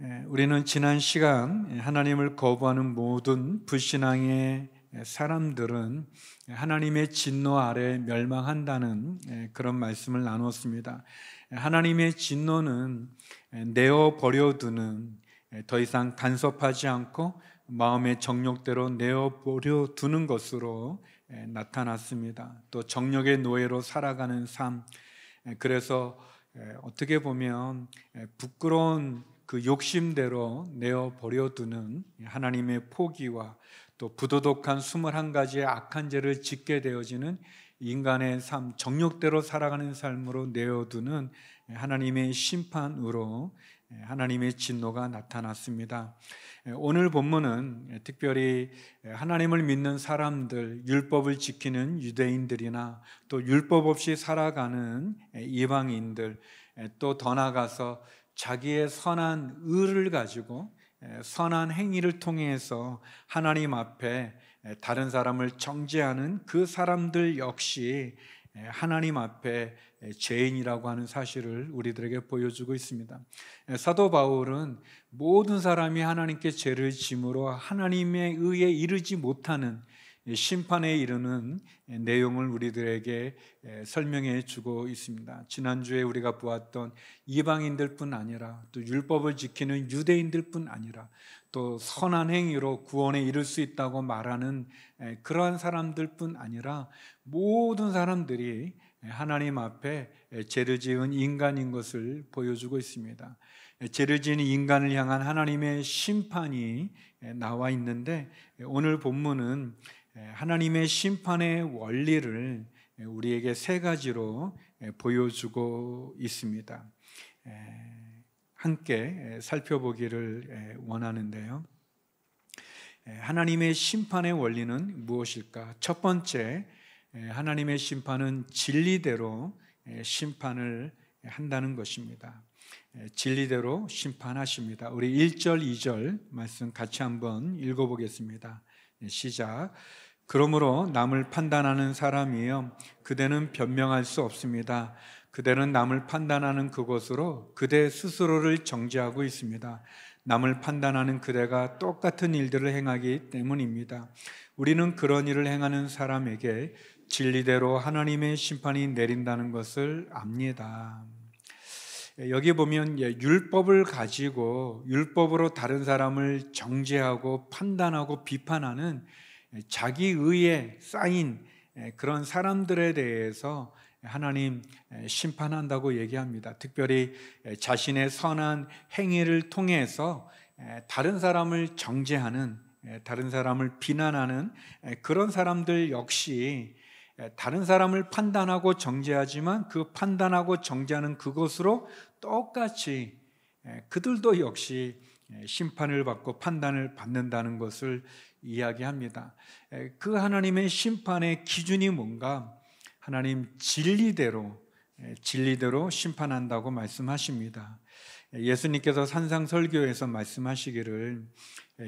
예, 우리는 지난 시간 하나님을 거부하는 모든 불신앙의 사람들은 하나님의 진노 아래 멸망한다는 예, 그런 말씀을 나눴습니다. 하나님의 진노는 예, 내어 버려두는 더 이상 간섭하지 않고 마음의 정욕대로 내어 버려두는 것으로 나타났습니다. 또 정욕의 노예로 살아가는 삶. 그래서 어떻게 보면 부끄러운 그 욕심대로 내어 버려두는 하나님의 포기와 또 부도덕한 21가지의 악한 죄를 짓게 되어지는 인간의 삶, 정욕대로 살아가는 삶으로 내어두는 하나님의 심판으로 하나님의 진노가 나타났습니다. 오늘 본문은 특별히 하나님을 믿는 사람들, 율법을 지키는 유대인들이나 또 율법 없이 살아가는 이방인들, 또 더 나아가서 자기의 선한 의를 가지고 선한 행위를 통해서 하나님 앞에 다른 사람을 정죄하는 그 사람들 역시 하나님 앞에 죄인이라고 하는 사실을 우리들에게 보여주고 있습니다. 사도 바울은 모든 사람이 하나님께 죄를 짐으로 하나님의 의에 이르지 못하는 심판에 이르는 내용을 우리들에게 설명해 주고 있습니다. 지난주에 우리가 보았던 이방인들뿐 아니라 또 율법을 지키는 유대인들뿐 아니라 또 선한 행위로 구원에 이를 수 있다고 말하는 그러한 사람들뿐 아니라 모든 사람들이 하나님 앞에 죄를 지은 인간인 것을 보여주고 있습니다. 죄를 지은 인간을 향한 하나님의 심판이 나와 있는데 오늘 본문은 예, 하나님의 심판의 원리를 우리에게 세 가지로 예, 보여주고 있습니다. 예, 함께 살펴보기를 원하는데요. 하나님의 심판의 원리는 무엇일까? 첫 번째, 하나님의 심판은 진리대로 심판을 한다는 것입니다. 진리대로 심판하십니다. 우리 1절, 2절 말씀 같이 한번 읽어보겠습니다. 시작. 그러므로 남을 판단하는 사람이요. 그대는 변명할 수 없습니다. 그대는 남을 판단하는 그곳으로 그대 스스로를 정지하고 있습니다. 남을 판단하는 그대가 똑같은 일들을 행하기 때문입니다. 우리는 그런 일을 행하는 사람에게 진리대로 하나님의 심판이 내린다는 것을 압니다. 여기 보면 율법을 가지고 율법으로 다른 사람을 정죄하고 판단하고 비판하는 자기의에 쌓인 그런 사람들에 대해서 하나님 심판한다고 얘기합니다. 특별히 자신의 선한 행위를 통해서 다른 사람을 정죄하는, 다른 사람을 비난하는 그런 사람들 역시 다른 사람을 판단하고 정죄하지만 그 판단하고 정죄하는 그것으로 똑같이 그들도 역시 심판을 받고 판단을 받는다는 것을 이야기합니다. 그 하나님의 심판의 기준이 뭔가 하나님 진리대로 진리대로 심판한다고 말씀하십니다. 예수님께서 산상설교에서 말씀하시기를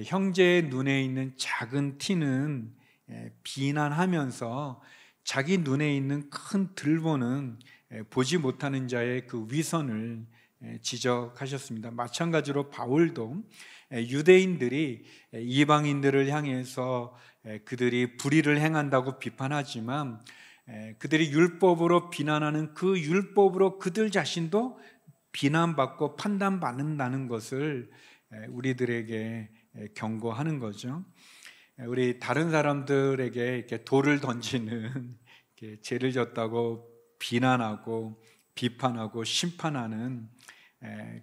형제의 눈에 있는 작은 티는 비난하면서 자기 눈에 있는 큰 들보는 보지 못하는 자의 그 위선을 지적하셨습니다. 마찬가지로 바울도 유대인들이 이방인들을 향해서 그들이 불의를 행한다고 비판하지만 그들이 율법으로 비난하는 그 율법으로 그들 자신도 비난받고 판단받는다는 것을 우리들에게 경고하는 거죠. 우리 다른 사람들에게 이렇게 돌을 던지는 이렇게 죄를 졌다고 비난하고 비판하고 심판하는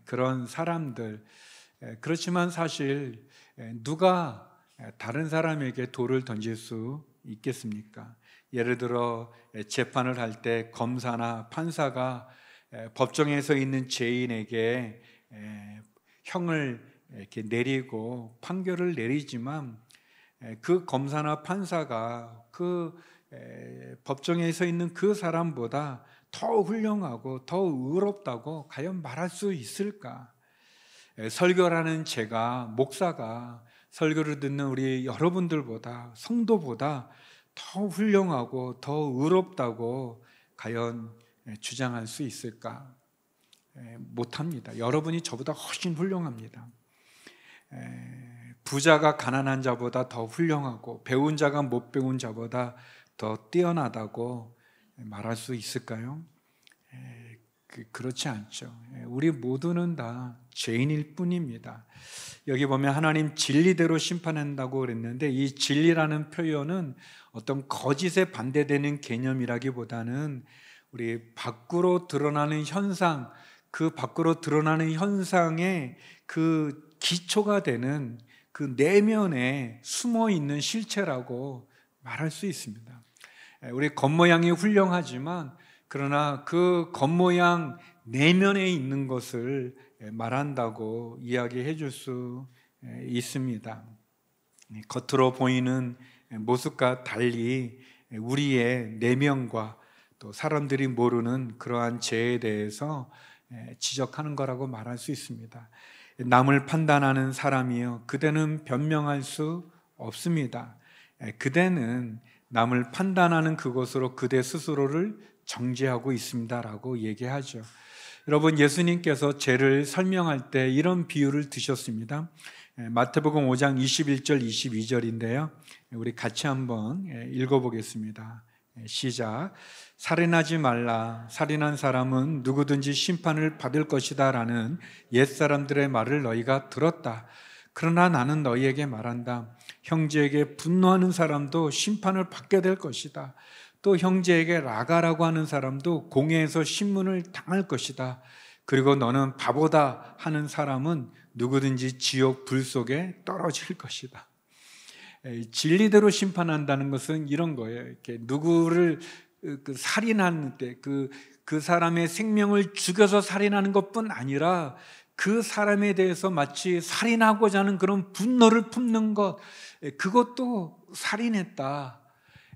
그런 사람들 예, 그렇지만 사실 예, 누가 예, 다른 사람에게 돌을 던질 수 있겠습니까? 예를 들어 재판을 할 때 검사나 판사가 법정에서 있는 죄인에게 형을 이렇게 내리고 판결을 내리지만 그 검사나 판사가 그 법정에 서 있는 그 사람보다 더 훌륭하고 더 의롭다고 과연 말할 수 있을까? 예, 설교라는 제가 목사가 설교를 듣는 우리 여러분들보다 성도보다 더 훌륭하고 더 의롭다고 과연 예, 주장할 수 있을까? 예, 못합니다. 여러분이 저보다 훨씬 훌륭합니다. 부자가 가난한 자보다 더 훌륭하고 배운 자가 못 배운 자보다 더 뛰어나다고 말할 수 있을까요? 그, 그렇지 않죠. 예, 우리 모두는 다 죄인일 뿐입니다. 여기 보면 하나님 진리대로 심판한다고 그랬는데 이 진리라는 표현은 어떤 거짓에 반대되는 개념이라기보다는 우리 밖으로 드러나는 현상, 그 밖으로 드러나는 현상의 그 기초가 되는 그 내면에 숨어 있는 실체라고 말할 수 있습니다. 예, 우리 겉모양이 훌륭하지만 그러나 그 겉모양 내면에 있는 것을 말한다고 이야기해 줄 수 있습니다. 겉으로 보이는 모습과 달리 우리의 내면과 또 사람들이 모르는 그러한 죄에 대해서 지적하는 거라고 말할 수 있습니다. 남을 판단하는 사람이요. 그대는 변명할 수 없습니다. 그대는 남을 판단하는 그것으로 그대 스스로를 정죄하고 있습니다라고 얘기하죠. 여러분 예수님께서 죄를 설명할 때 이런 비유를 드셨습니다. 예, 마태복음 5장 21절 22절인데요. 예, 우리 같이 한번 예, 읽어보겠습니다. 시작. 살인하지 말라. 살인한 사람은 누구든지 심판을 받을 것이다. 라는 옛사람들의 말을 너희가 들었다. 그러나 나는 너희에게 말한다. 형제에게 분노하는 사람도 심판을 받게 될 것이다. 또 형제에게 라가라고 하는 사람도 공회에서 신문을 당할 것이다. 그리고 너는 바보다 하는 사람은 누구든지 지옥 불 속에 떨어질 것이다. 진리대로 심판한다는 것은 이런 거예요. 이렇게 누구를 그, 그 살인하는 때 그 그 사람의 생명을 죽여서 살인하는 것뿐 아니라 그 사람에 대해서 마치 살인하고자 하는 그런 분노를 품는 것 그것도 살인했다.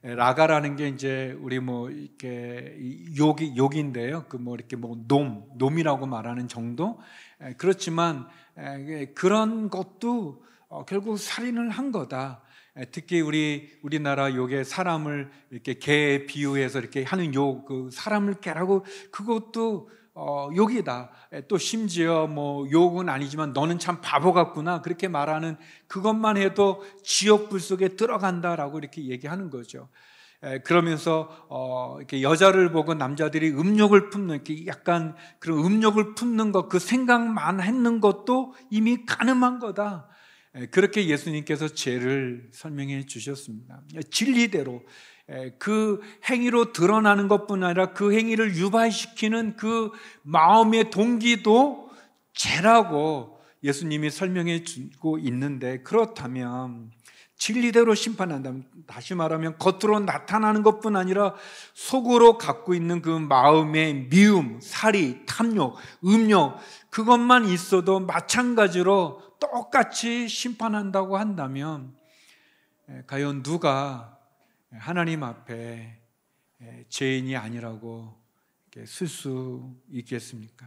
예, 라가라는 게 이제 우리 뭐 이렇게 욕이 욕인데요. 그 뭐 이렇게 뭐 놈, 놈이라고 말하는 정도. 예, 그렇지만 예, 그런 것도 어, 결국 살인을 한 거다. 특히 우리 우리나라 욕에 사람을 이렇게 개 비유해서 이렇게 하는 욕, 그 사람을 개라고 그것도 어, 욕이다. 또 심지어 뭐 욕은 아니지만 너는 참 바보 같구나. 그렇게 말하는 그것만 해도 지옥불 속에 들어간다라고 이렇게 얘기하는 거죠. 그러면서 어, 이렇게 여자를 보고 남자들이 음욕을 품는 이렇게 약간 그런 음욕을 품는 것 그 생각만 했는 것도 이미 가늠한 거다. 그렇게 예수님께서 죄를 설명해 주셨습니다. 진리대로 그 행위로 드러나는 것뿐 아니라 그 행위를 유발시키는 그 마음의 동기도 죄라고 예수님이 설명해 주고 있는데 그렇다면 진리대로 심판한다면 다시 말하면 겉으로 나타나는 것뿐 아니라 속으로 갖고 있는 그 마음의 미움, 살이, 탐욕, 음욕 그것만 있어도 마찬가지로 똑같이 심판한다고 한다면 과연 누가 하나님 앞에 죄인이 아니라고 쓸 수 있겠습니까?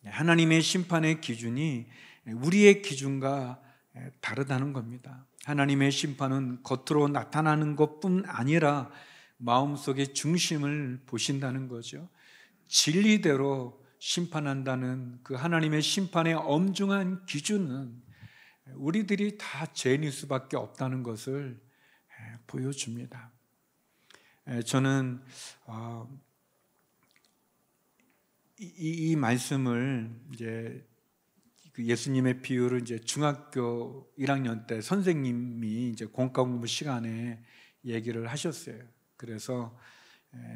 네, 하나님의 심판의 기준이 우리의 기준과 다르다는 겁니다. 하나님의 심판은 겉으로 나타나는 것뿐 아니라 마음속의 중심을 보신다는 거죠. 진리대로 심판한다는 그 하나님의 심판의 엄중한 기준은 우리들이 다 죄인일 수밖에 없다는 것을 보여줍니다. 저는 어, 이, 이 말씀을 이제 그 예수님의 비유를 이제 중학교 1학년 때 선생님이 이제 공과 공부 시간에 얘기를 하셨어요. 그래서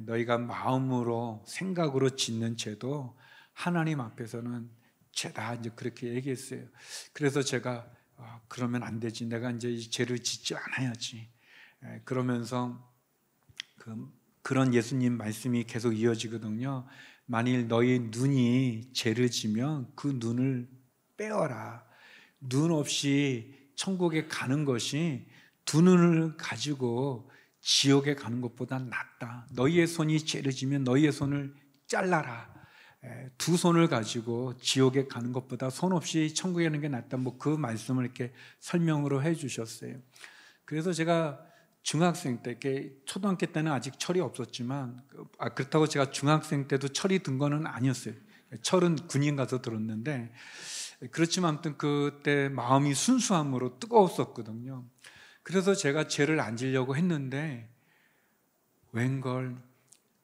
너희가 마음으로 생각으로 짓는 죄도 하나님 앞에서는 죄다 이제 그렇게 얘기했어요. 그래서 제가 어, 그러면 안 되지. 내가 이제 죄를 짓지 않아야지. 예, 그러면서 그, 그런 예수님 말씀이 계속 이어지거든요. 만일 너희 눈이 죄를 지면 그 눈을 빼어라. 눈 없이 천국에 가는 것이 두 눈을 가지고 지옥에 가는 것보다 낫다. 너희의 손이 죄를 지면 너희의 손을 잘라라. 예, 두 손을 가지고 지옥에 가는 것보다 손 없이 천국에 가는 게 낫다. 뭐 그 말씀을 이렇게 설명으로 해 주셨어요. 그래서 제가 중학생 때, 초등학교 때는 아직 철이 없었지만, 아, 그렇다고 제가 중학생 때도 철이 든 거는 아니었어요. 철은 군인 가서 들었는데, 그렇지만 아무튼 그때 마음이 순수함으로 뜨거웠었거든요. 그래서 제가 죄를 안 지려고 했는데, 웬걸,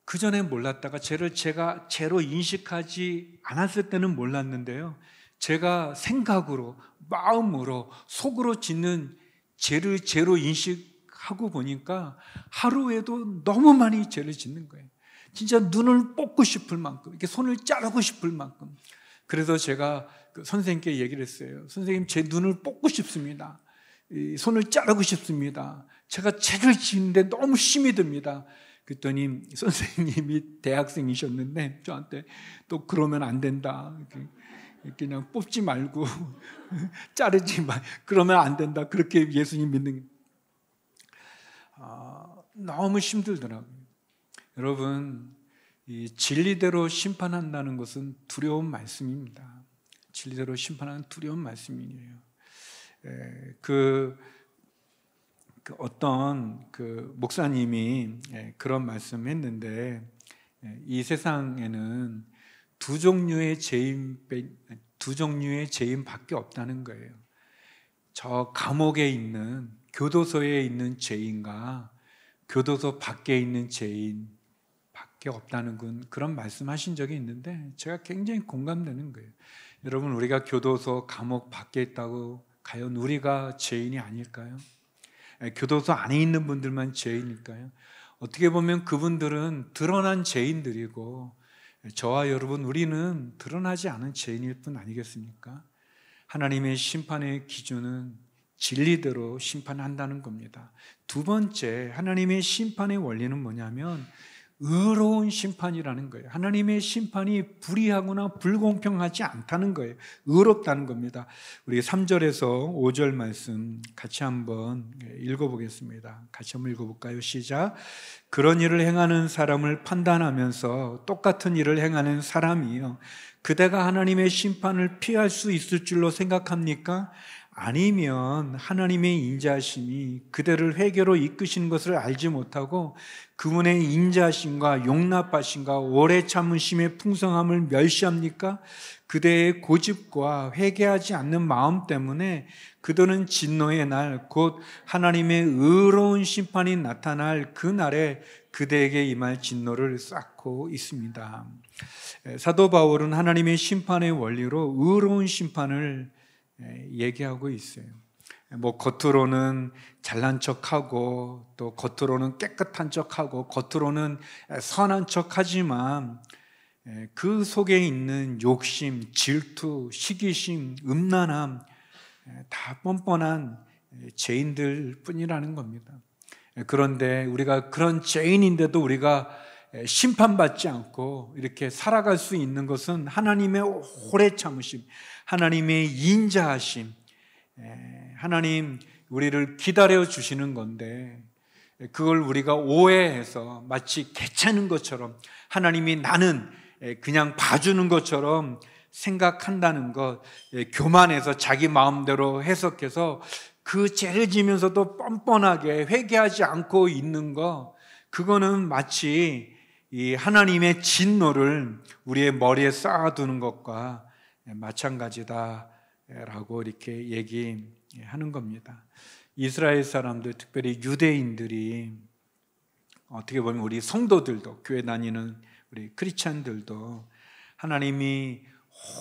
그 전에 몰랐다가 죄를 제가 죄로 인식하지 않았을 때는 몰랐는데요. 제가 생각으로, 마음으로, 속으로 짓는 죄를 죄로 인식, 하고 보니까 하루에도 너무 많이 죄를 짓는 거예요. 진짜 눈을 뽑고 싶을 만큼, 이렇게 손을 자르고 싶을 만큼. 그래서 제가 그 선생님께 얘기를 했어요. 선생님, 제 눈을 뽑고 싶습니다. 손을 자르고 싶습니다. 제가 책을 지는데 너무 힘이 듭니다. 그랬더니 선생님이 대학생이셨는데 저한테 또 그러면 안 된다. 그냥 뽑지 말고 자르지 마. 그러면 안 된다. 그렇게 예수님 믿는 아, 너무 힘들더라고요. 여러분, 이 진리대로 심판한다는 것은 두려운 말씀입니다. 진리대로 심판하는 두려운 말씀이에요. 에, 그, 그, 어떤 그 목사님이 에, 그런 말씀했는데 에, 이 세상에는 두 종류의 죄인 두 종류의 죄인밖에 없다는 거예요. 저 감옥에 있는 교도소에 있는 죄인과 교도소 밖에 있는 죄인 밖에 없다는 건 그런 말씀하신 적이 있는데 제가 굉장히 공감되는 거예요. 여러분 우리가 교도소 감옥 밖에 있다고 과연 우리가 죄인이 아닐까요? 예, 교도소 안에 있는 분들만 죄인일까요? 어떻게 보면 그분들은 드러난 죄인들이고 예, 저와 여러분 우리는 드러나지 않은 죄인일 뿐 아니겠습니까? 하나님의 심판의 기준은 진리대로 심판한다는 겁니다. 두 번째, 하나님의 심판의 원리는 뭐냐면, 의로운 심판이라는 거예요. 하나님의 심판이 불의하거나 불공평하지 않다는 거예요. 의롭다는 겁니다. 우리 3절에서 5절 말씀 같이 한번 읽어보겠습니다. 같이 한번 읽어볼까요? 시작. 그런 일을 행하는 사람을 판단하면서 똑같은 일을 행하는 사람이요. 그대가 하나님의 심판을 피할 수 있을 줄로 생각합니까? 아니면 하나님의 인자심이 그대를 회개로 이끄신 것을 알지 못하고 그분의 인자심과 용납하심과 오래 참으심의 풍성함을 멸시합니까? 그대의 고집과 회개하지 않는 마음 때문에 그들은 진노의 날, 곧 하나님의 의로운 심판이 나타날 그 날에 그대에게 임할 진노를 쌓고 있습니다. 사도 바울은 하나님의 심판의 원리로 의로운 심판을 예, 얘기하고 있어요. 뭐 겉으로는 잘난 척하고 또 겉으로는 깨끗한 척하고 겉으로는 선한 척하지만 예, 그 속에 있는 욕심, 질투, 시기심, 음란함 예, 다 뻔뻔한 죄인들 뿐이라는 겁니다. 그런데 우리가 그런 죄인인데도 우리가 심판받지 않고 이렇게 살아갈 수 있는 것은 하나님의 오래 참으심, 하나님의 인자하심, 하나님 우리를 기다려 주시는 건데 그걸 우리가 오해해서 마치 개차는 것처럼 하나님이 나는 그냥 봐주는 것처럼 생각한다는 것, 교만해서 자기 마음대로 해석해서 그재를 지면서도 뻔뻔하게 회개하지 않고 있는 것, 그거는 마치 이 하나님의 진노를 우리의 머리에 쌓아두는 것과 예, 마찬가지다라고 이렇게 얘기하는 겁니다. 이스라엘 사람들, 특별히 유대인들이 어떻게 보면 우리 성도들도 교회 다니는 우리 크리스천들도 하나님이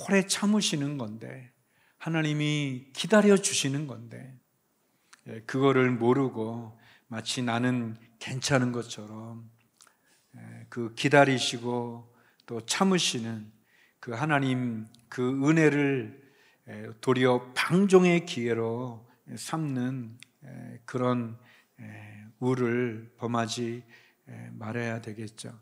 오래 참으시는 건데 하나님이 기다려 주시는 건데 예, 그거를 모르고 마치 나는 괜찮은 것처럼 예, 그 기다리시고 또 참으시는 그 하나님 그 은혜를 도리어 방종의 기회로 삼는 그런 우를 범하지 말아야 되겠죠.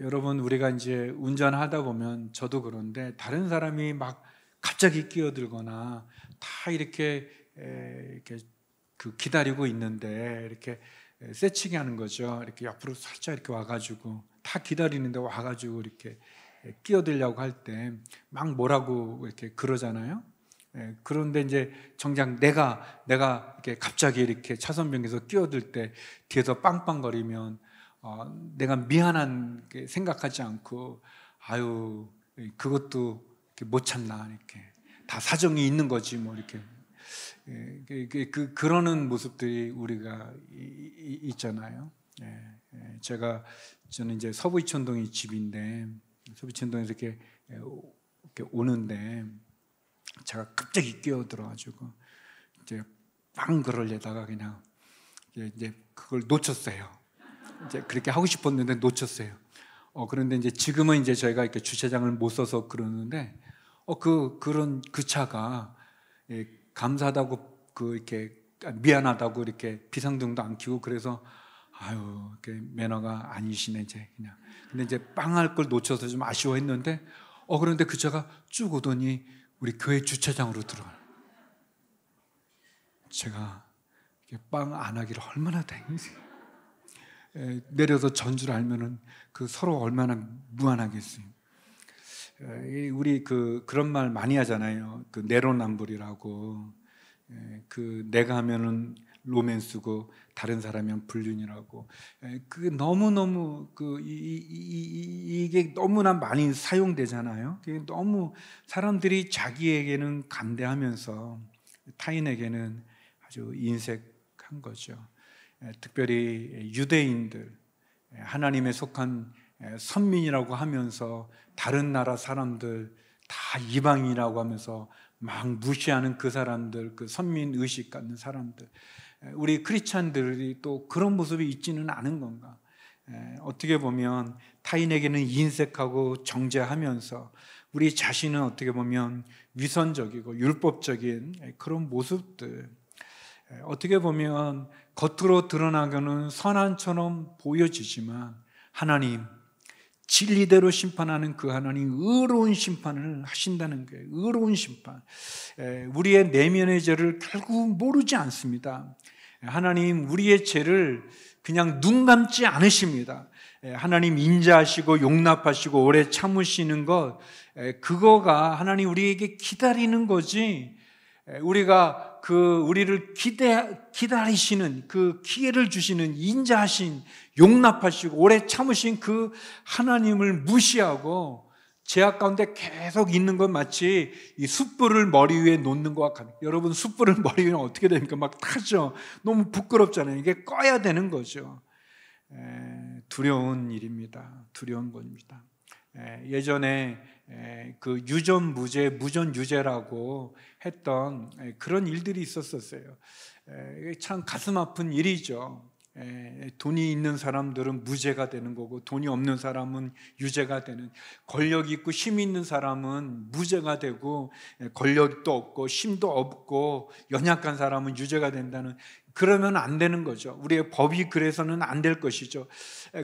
여러분 우리가 이제 운전하다 보면 저도 그런데 다른 사람이 막 갑자기 끼어들거나 다 이렇게 이렇게 그 기다리고 있는데 이렇게 세치게 하는 거죠. 이렇게 옆으로 살짝 이렇게 와가지고 다 기다리는데 와가지고 이렇게 끼어들려고 할 때 막 뭐라고 이렇게 그러잖아요. 예, 그런데 이제 정작 내가 내가 이렇게 갑자기 이렇게 차선 변에서 끼어들 때 뒤에서 빵빵거리면 어, 내가 미안한 생각하지 않고 아유 그것도 못 참나 이렇게 다 사정이 있는 거지 뭐 이렇게 예, 그, 그, 그 그러는 모습들이 우리가 있잖아요. 예, 예, 제가 저는 이제 서부 이천동이 집인데 소비친동에 이렇게, 이렇게 오는데 제가 갑자기 끼어들어가지고 이제 빵 그럴려다가 그냥 이제 그걸 놓쳤어요. 이제 그렇게 하고 싶었는데 놓쳤어요. 어, 그런데 이제 지금은 이제 저희가 이렇게 주차장을 못 써서 그러는데, 어, 그, 그런 그 차가, 예, 감사하다고 그 이렇게 아, 미안하다고 이렇게 비상등도 안 켜고 그래서 아유, 매너가 아니시네, 이제, 그냥. 근데 이제 빵할 걸 놓쳐서 좀 아쉬워했는데, 어, 그런데 그 차가 쭉 오더니 우리 교회 주차장으로 들어가요. 제가 빵 안 하기를 얼마나 다행이지. 내려서 전주를 알면은 그 서로 얼마나 무한하겠어요. 우리 그 그런 말 많이 하잖아요. 그 내로남불이라고. 그 내가 하면은 로맨스고 다른 사람이면 불륜이라고 예, 그 너무 너무 그 이, 게 너무나 많이 사용되잖아요. 너무 사람들이 자기에게는 간대하면서 타인에게는 아주 인색한 거죠. 예, 특별히 유대인들 예, 하나님에 속한 선민이라고 하면서 다른 나라 사람들 다 이방이라고 하면서 막 무시하는 그 사람들, 그 선민 의식 갖는 사람들. 우리 크리스천들이 또 그런 모습이 있지는 않은 건가? 어떻게 보면 타인에게는 인색하고 정제하면서 우리 자신은 어떻게 보면 위선적이고 율법적인 그런 모습들 어떻게 보면 겉으로 드러나고는 선한처럼 보여지지만 하나님 진리대로 심판하는 그 하나님 의로운 심판을 하신다는 거예요. 의로운 심판. 우리의 내면의 죄를 결국 모르지 않습니다. 하나님 우리의 죄를 그냥 눈 감지 않으십니다. 예, 하나님 인자하시고 용납하시고 오래 참으시는 것, 예, 그거가 하나님 우리에게 기다리는 거지, 예, 우리가 그, 우리를 기대, 기다리시는 그 기회를 주시는 인자하신, 용납하시고 오래 참으신 그 하나님을 무시하고 제약 가운데 계속 있는 건 마치 이 숯불을 머리 위에 놓는 것 같아요. 여러분 숯불을 머리 위에 어떻게 됩니까? 막 타죠. 너무 부끄럽잖아요. 이게 꺼야 되는 거죠. 에, 두려운 일입니다. 두려운 겁니다. 예, 전에 그 유전 무죄, 무전 유죄라고 했던 그런 일들이 있었었어요. 참 가슴 아픈 일이죠. 예, 돈이 있는 사람들은 무죄가 되는 거고 돈이 없는 사람은 유죄가 되는 권력 있고 힘 있는 사람은 무죄가 되고 예, 권력도 없고 힘도 없고 연약한 사람은 유죄가 된다는 그러면 안 되는 거죠. 우리의 법이 그래서는 안 될 것이죠.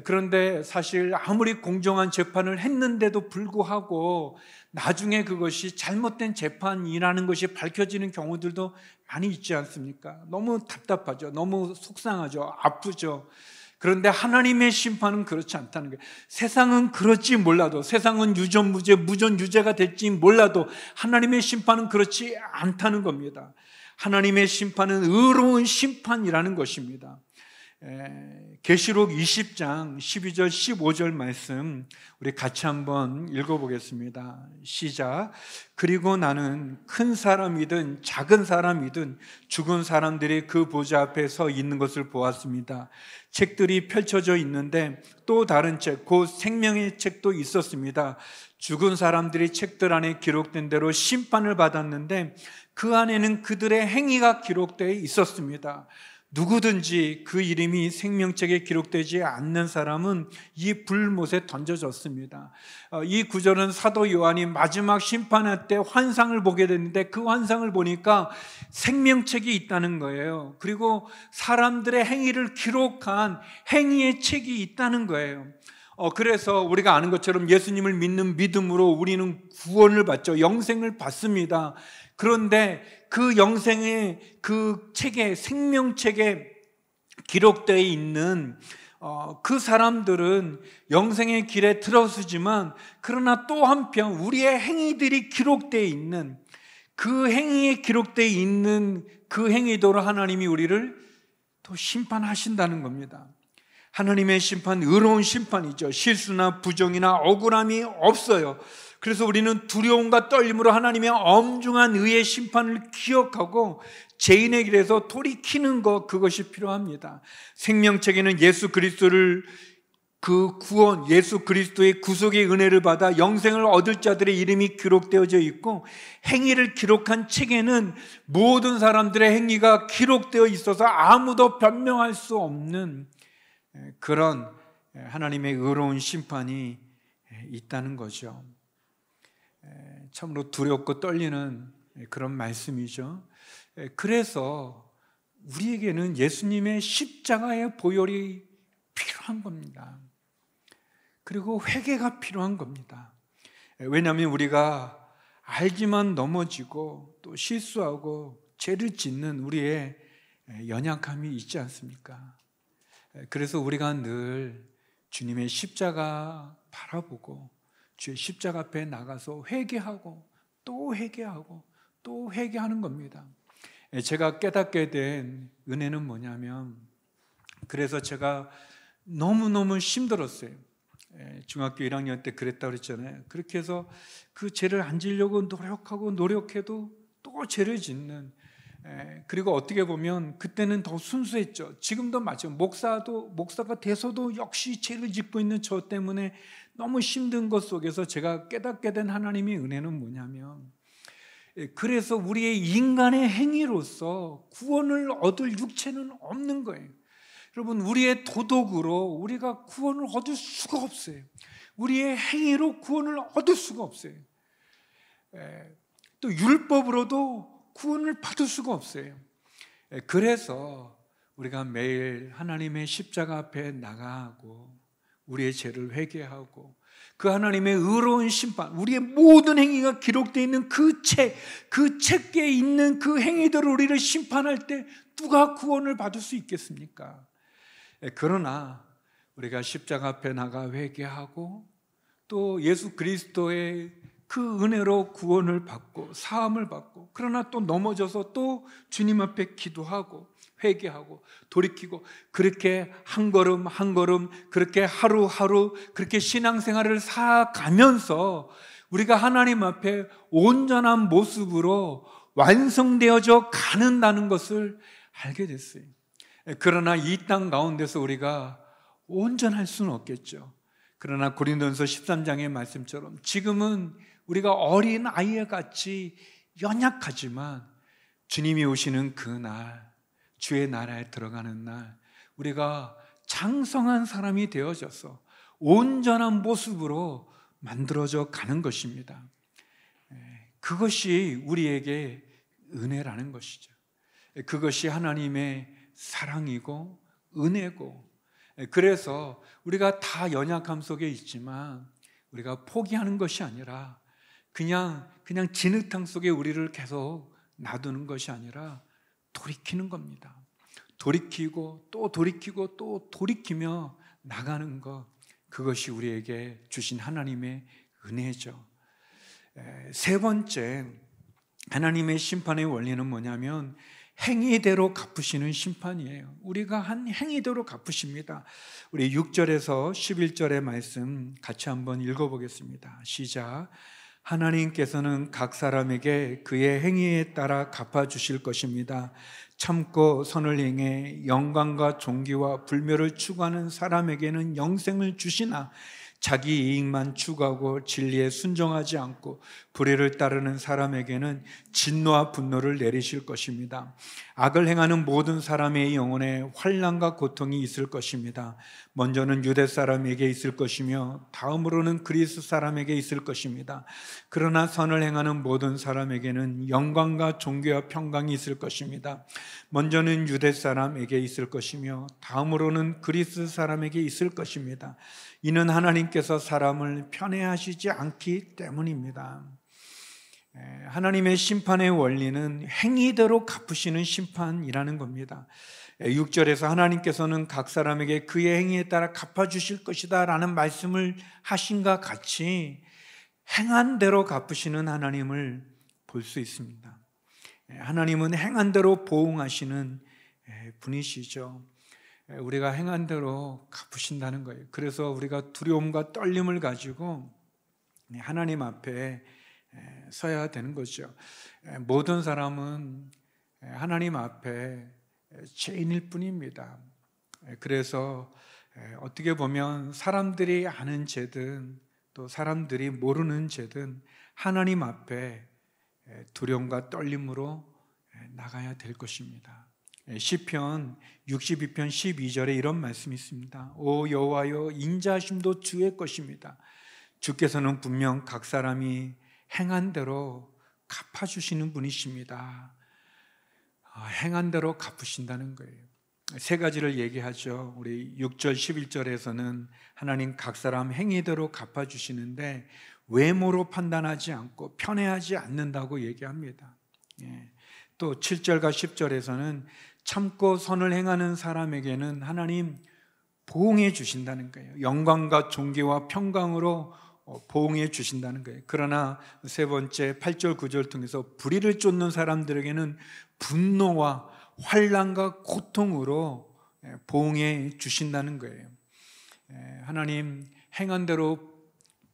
그런데 사실 아무리 공정한 재판을 했는데도 불구하고 나중에 그것이 잘못된 재판이라는 것이 밝혀지는 경우들도 많이 있지 않습니까? 너무 답답하죠. 너무 속상하죠. 아프죠. 그런데 하나님의 심판은 그렇지 않다는 거예요. 세상은 그렇지 몰라도, 세상은 유전무죄, 무전유죄가 될지 몰라도 하나님의 심판은 그렇지 않다는 겁니다. 하나님의 심판은 의로운 심판이라는 것입니다. 계시록 20장 12절 15절 말씀 우리 같이 한번 읽어보겠습니다. 시작. 그리고 나는 큰 사람이든 작은 사람이든 죽은 사람들이 그 보좌 앞에 서 있는 것을 보았습니다. 책들이 펼쳐져 있는데 또 다른 책, 곧 생명의 책도 있었습니다. 죽은 사람들이 책들 안에 기록된 대로 심판을 받았는데 그 안에는 그들의 행위가 기록되어 있었습니다. 누구든지 그 이름이 생명책에 기록되지 않는 사람은 이 불못에 던져졌습니다. 어, 이 구절은 사도 요한이 마지막 심판할 때 환상을 보게 되는데 그 환상을 보니까 생명책이 있다는 거예요. 그리고 사람들의 행위를 기록한 행위의 책이 있다는 거예요. 어, 그래서 우리가 아는 것처럼 예수님을 믿는 믿음으로 우리는 구원을 받죠. 영생을 받습니다. 그런데 그 영생의 그 책에 생명책에 기록되어 있는 어, 그 사람들은 영생의 길에 들어서지만 그러나 또 한편 우리의 행위들이 기록되어 있는 그 행위에 기록되어 있는 그 행위도로 하나님이 우리를 또 심판하신다는 겁니다. 하나님의 심판, 의로운 심판이죠. 실수나 부정이나 억울함이 없어요. 그래서 우리는 두려움과 떨림으로 하나님의 엄중한 의의 심판을 기억하고 죄인의 길에서 돌이키는 것 그것이 필요합니다. 생명책에는 예수 그리스도를 그 구원 예수 그리스도의 구속의 은혜를 받아 영생을 얻을 자들의 이름이 기록되어져 있고 행위를 기록한 책에는 모든 사람들의 행위가 기록되어 있어서 아무도 변명할 수 없는 그런 하나님의 의로운 심판이 있다는 거죠. 참으로 두렵고 떨리는 그런 말씀이죠. 예, 그래서 우리에게는 예수님의 십자가의 보혈이 필요한 겁니다. 그리고 회개가 필요한 겁니다. 예, 왜냐하면 우리가 알지만 넘어지고 또 실수하고 죄를 짓는 우리의 예, 연약함이 있지 않습니까? 그래서 우리가 늘 주님의 십자가 바라보고 주의 십자가 앞에 나가서 회개하고 또 회개하고 또 회개하는 겁니다. 예, 제가 깨닫게 된 은혜는 뭐냐면 그래서 제가 너무너무 힘들었어요. 예, 중학교 1학년 때 그랬다고 그랬잖아요. 그렇게 해서 그 죄를 안 지려고 노력하고 노력해도 또 죄를 짓는 예, 그리고 어떻게 보면 그때는 더 순수했죠. 지금도 마찬 목사도 목사가 돼서도 역시 죄를 짓고 있는 저 때문에 너무 힘든 것 속에서 제가 깨닫게 된 하나님의 은혜는 뭐냐면 예, 그래서 우리의 인간의 행위로서 구원을 얻을 육체는 없는 거예요. 여러분 우리의 도덕으로 우리가 구원을 얻을 수가 없어요. 우리의 행위로 구원을 얻을 수가 없어요. 예, 또 율법으로도 구원을 받을 수가 없어요. 예, 그래서 우리가 매일 하나님의 십자가 앞에 나가고 우리의 죄를 회개하고 그 하나님의 의로운 심판, 우리의 모든 행위가 기록되어 있는 그 책, 그 책에 있는 그 행위들을 우리를 심판할 때 누가 구원을 받을 수 있겠습니까? 예, 그러나 우리가 십자가 앞에 나가 회개하고 또 예수 그리스도의 그 은혜로 구원을 받고 사함을 받고 그러나 또 넘어져서 또 주님 앞에 기도하고 회개하고 돌이키고 그렇게 한 걸음 한 걸음 그렇게 하루하루 그렇게 신앙생활을 살아가면서 우리가 하나님 앞에 온전한 모습으로 완성되어져 가는다는 것을 알게 됐어요. 그러나 이 땅 가운데서 우리가 온전할 수는 없겠죠. 그러나 고린도전서 13장의 말씀처럼 지금은 우리가 어린 아이와 같이 연약하지만 주님이 오시는 그날 주의 나라에 들어가는 날 우리가 장성한 사람이 되어져서 온전한 모습으로 만들어져 가는 것입니다. 예, 그것이 우리에게 은혜라는 것이죠. 예, 그것이 하나님의 사랑이고 은혜고 예, 그래서 우리가 다 연약함 속에 있지만 우리가 포기하는 것이 아니라 그냥 그냥 진흙탕 속에 우리를 계속 놔두는 것이 아니라 돌이키는 겁니다. 돌이키고 또 돌이키고 또 돌이키며 나가는 것 그것이 우리에게 주신 하나님의 은혜죠. 세 번째 하나님의 심판의 원리는 뭐냐면 행위대로 갚으시는 심판이에요. 우리가 한 행위대로 갚으십니다. 우리 6절에서 11절의 말씀 같이 한번 읽어보겠습니다. 시작. 하나님께서는 각 사람에게 그의 행위에 따라 갚아주실 것입니다. 참고 선을 행해 영광과 종기와 불멸을 추구하는 사람에게는 영생을 주시나 자기 이익만 추구하고 진리에 순종하지 않고 불의를 따르는 사람에게는 진노와 분노를 내리실 것입니다. 악을 행하는 모든 사람의 영혼에 환란과 고통이 있을 것입니다. 먼저는 유대 사람에게 있을 것이며 다음으로는 그리스 사람에게 있을 것입니다. 그러나 선을 행하는 모든 사람에게는 영광과 존귀와 평강이 있을 것입니다. 먼저는 유대 사람에게 있을 것이며 다음으로는 그리스 사람에게 있을 것입니다. 이는 하나님께서 사람을 편애하시지 않기 때문입니다. 예, 하나님의 심판의 원리는 행위대로 갚으시는 심판이라는 겁니다. 6절에서 예, 하나님께서는 각 사람에게 그의 행위에 따라 갚아주실 것이다 라는 말씀을 하신과 같이 행한대로 갚으시는 하나님을 볼 수 있습니다. 예, 하나님은 행한대로 보응하시는 분이시죠. 우리가 행한 대로 갚으신다는 거예요. 그래서 우리가 두려움과 떨림을 가지고 네, 하나님 앞에 서야 되는 거죠. 모든 사람은 하나님 앞에 죄인일 뿐입니다. 그래서 어떻게 보면 사람들이 아는 죄든 또 사람들이 모르는 죄든 하나님 앞에 두려움과 떨림으로 나가야 될 것입니다. 시편 62편 12절에 이런 말씀이 있습니다. 오 여호와여 인자심도 주의 것입니다. 주께서는 분명 각 사람이 행한 대로 갚아 주시는 분이십니다. 아, 행한 대로 갚으신다는 거예요. 세 가지를 얘기하죠. 우리 6절 11절에서는 하나님 각 사람 행위대로 갚아 주시는데 외모로 판단하지 않고 편애하지 않는다고 얘기합니다. 예. 또 7절과 10절에서는 참고 선을 행하는 사람에게는 하나님 보응해 주신다는 거예요. 영광과 존귀와 평강으로 어, 보응해 주신다는 거예요. 그러나 세 번째 8절 9절 통해서 불의를 쫓는 사람들에게는 분노와 환란과 고통으로 예, 보응해 주신다는 거예요. 예, 하나님 행한 대로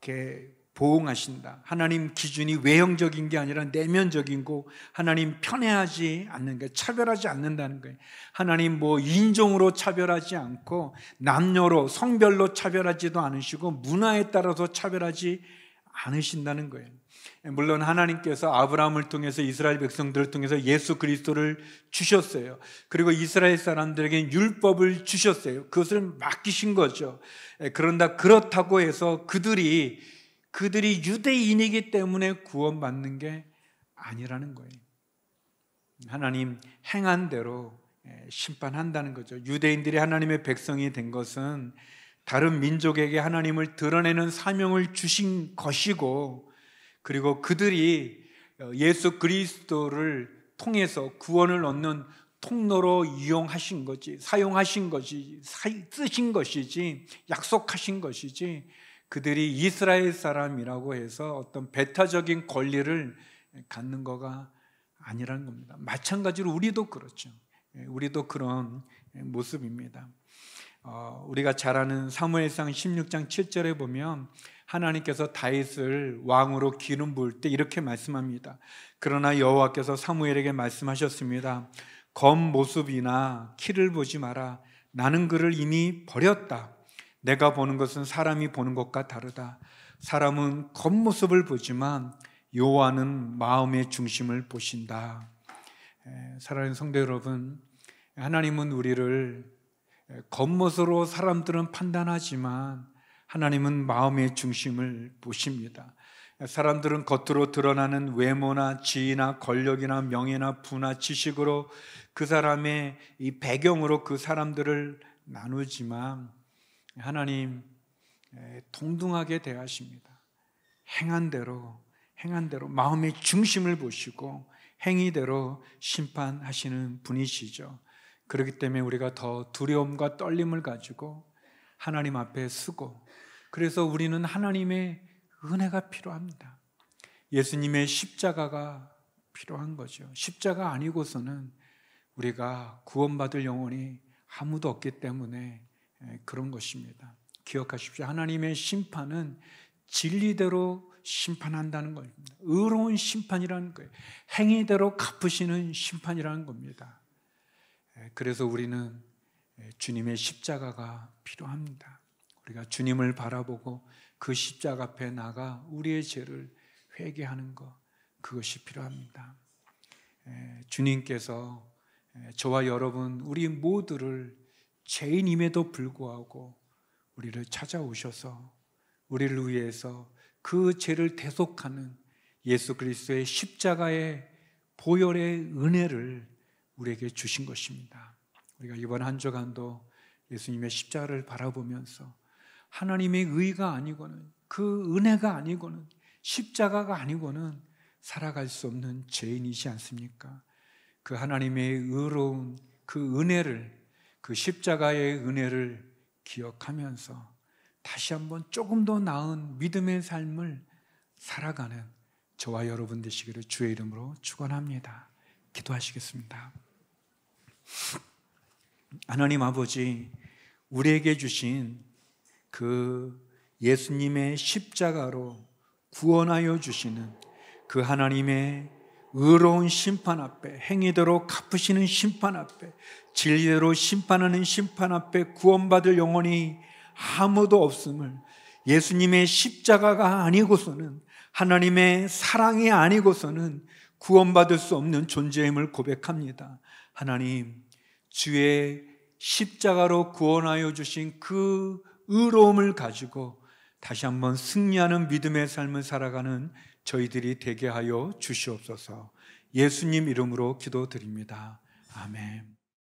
이렇게 보응하신다. 하나님 기준이 외형적인 게 아니라 내면적인고 하나님 편애하지 않는 게 차별하지 않는다는 거예요. 하나님 뭐 인종으로 차별하지 않고 남녀로 성별로 차별하지도 않으시고 문화에 따라서 차별하지 않으신다는 거예요. 물론 하나님께서 아브라함을 통해서 이스라엘 백성들을 통해서 예수 그리스도를 주셨어요. 그리고 이스라엘 사람들에게 율법을 주셨어요. 그것을 맡기신 거죠. 예, 그런다 그렇다고 해서 그들이 그들이 유대인이기 때문에 구원받는 게 아니라는 거예요. 하나님 행한 대로 예, 심판한다는 거죠. 유대인들이 하나님의 백성이 된 것은 다른 민족에게 하나님을 드러내는 사명을 주신 것이고 그리고 그들이 어, 예수 그리스도를 통해서 구원을 얻는 통로로 이용하신 거지, 사용하신 것이 쓰신 것이지, 약속하신 것이지, 그들이 이스라엘 사람이라고 해서 어떤 배타적인 권리를 갖는 거가 아니라는 겁니다. 마찬가지로 우리도 그렇죠. 예, 우리도 그런 모습입니다. 어, 우리가 잘 아는 사무엘상 16장 7절에 보면 하나님께서 다윗을 왕으로 기름 부을 때 이렇게 말씀합니다. 그러나 여호와께서 사무엘에게 말씀하셨습니다. 겉 모습이나 키를 보지 마라. 나는 그를 이미 버렸다. 내가 보는 것은 사람이 보는 것과 다르다. 사람은 겉모습을 보지만 요한은 마음의 중심을 보신다. 사랑하는 성도 여러분, 하나님은 우리를 겉모습으로 사람들은 판단하지만 하나님은 마음의 중심을 보십니다. 사람들은 겉으로 드러나는 외모나 지위나 권력이나 명예나 부나 지식으로 그 사람의 이 배경으로 그 사람들을 나누지만 하나님 동등하게 대하십니다. 행한 대로 행한 대로 마음의 중심을 보시고 행위대로 심판하시는 분이시죠. 그렇기 때문에 우리가 더 두려움과 떨림을 가지고 하나님 앞에 쓰고 그래서 우리는 하나님의 은혜가 필요합니다. 예수님의 십자가가 필요한 거죠. 십자가 아니고서는 우리가 구원받을 영혼이 아무도 없기 때문에 예, 그런 것입니다. 기억하십시오. 하나님의 심판은 진리대로 심판한다는 것니다 의로운 심판이라는 거예요. 행위대로 갚으시는 심판이라는 겁니다. 예, 그래서 우리는 예, 주님의 십자가가 필요합니다. 우리가 주님을 바라보고 그 십자가 앞에 나가 우리의 죄를 회개하는 것, 그것이 필요합니다. 주님께서 저와 여러분, 우리 모두를 죄인임에도 불구하고 우리를 찾아오셔서 우리를 위해서 그 죄를 대속하는 예수 그리스도의 십자가의 보혈의 은혜를 우리에게 주신 것입니다. 우리가 이번 한 주간도 예수님의 십자를 바라보면서 하나님의 의가 아니고는 그 은혜가 아니고는 십자가가 아니고는 살아갈 수 없는 죄인이지 않습니까? 그 하나님의 의로운 그 은혜를 그 십자가의 은혜를 기억하면서 다시 한번 조금 더 나은 믿음의 삶을 살아가는 저와 여러분 되시기를 주의 이름으로 축원합니다. 기도하시겠습니다. 하나님 아버지 우리에게 주신 그 예수님의 십자가로 구원하여 주시는 그 하나님의 의로운 심판 앞에 행위대로 갚으시는 심판 앞에 진리대로 심판하는 심판 앞에 구원받을 영혼이 아무도 없음을 예수님의 십자가가 아니고서는 하나님의 사랑이 아니고서는 구원받을 수 없는 존재임을 고백합니다. 하나님, 주의 십자가로 구원하여 주신 그 의로움을 가지고 다시 한번 승리하는 믿음의 삶을 살아가는 저희들이 대게 하여 주시옵소서. 예수님 이름으로 기도드립니다. 아멘.